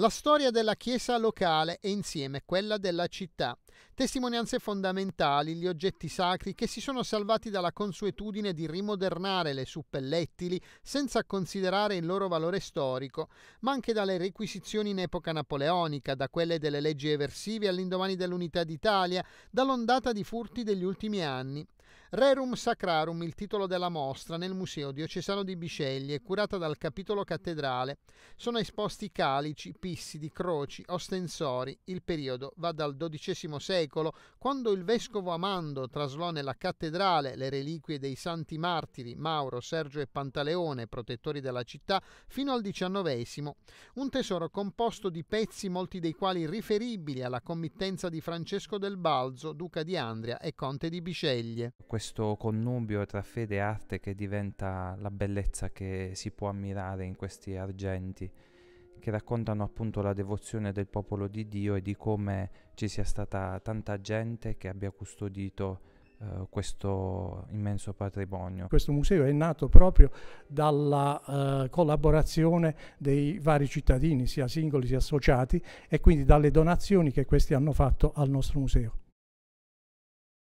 La storia della chiesa locale e insieme quella della città. Testimonianze fondamentali, gli oggetti sacri che si sono salvati dalla consuetudine di rimodernare le suppellettili senza considerare il loro valore storico, ma anche dalle requisizioni in epoca napoleonica, da quelle delle leggi eversive all'indomani dell'unità d'Italia, dall'ondata di furti degli ultimi anni. Rerum Sacrarum, il titolo della mostra, nel Museo Diocesano di Bisceglie, curata dal capitolo cattedrale. Sono esposti calici, pissi di croci, ostensori. Il periodo va dal XII secolo, quando il vescovo Amando traslò nella cattedrale le reliquie dei santi martiri Mauro, Sergio e Pantaleone, protettori della città, fino al XIX. Un tesoro composto di pezzi, molti dei quali riferibili alla committenza di Francesco del Balzo, duca di Andria e conte di Bisceglie questo connubio tra fede e arte che diventa la bellezza che si può ammirare in questi argenti, che raccontano appunto la devozione del popolo di Dio e di come ci sia stata tanta gente che abbia custodito eh, questo immenso patrimonio. Questo museo è nato proprio dalla eh, collaborazione dei vari cittadini, sia singoli sia associati, e quindi dalle donazioni che questi hanno fatto al nostro museo.